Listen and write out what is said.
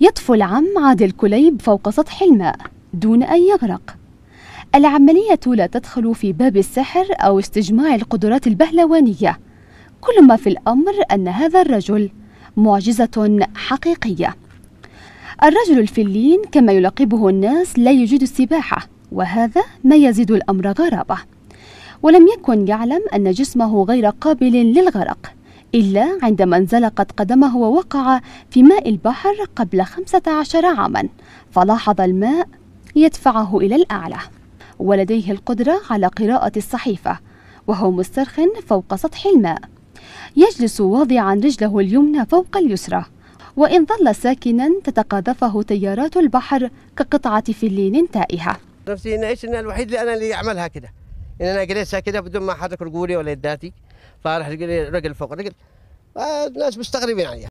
يطفو العم عادل كليب فوق سطح الماء دون أن يغرق العملية لا تدخل في باب السحر أو استجماع القدرات البهلوانية كل ما في الأمر أن هذا الرجل معجزة حقيقية الرجل الفلين كما يلقبه الناس لا يجيد السباحة وهذا ما يزيد الأمر غرابة ولم يكن يعلم أن جسمه غير قابل للغرق إلا عندما انزلقت قدمه ووقع في ماء البحر قبل 15 عاما فلاحظ الماء يدفعه إلى الأعلى ولديه القدرة على قراءة الصحيفة وهو مسترخٍ فوق سطح الماء يجلس واضعا رجله اليمنى فوق اليسرى وإن ظل ساكنا تتقاذفه تيارات البحر كقطعة فلين تائهة نفسي إيش أنا الوحيد اللي أنا اللي أعملها كده إن يعني أنا جلسها كده بدون ما أحرك رجولي ولا يداتي فراح رجل فوق رجل آه، الناس مستغربين عليها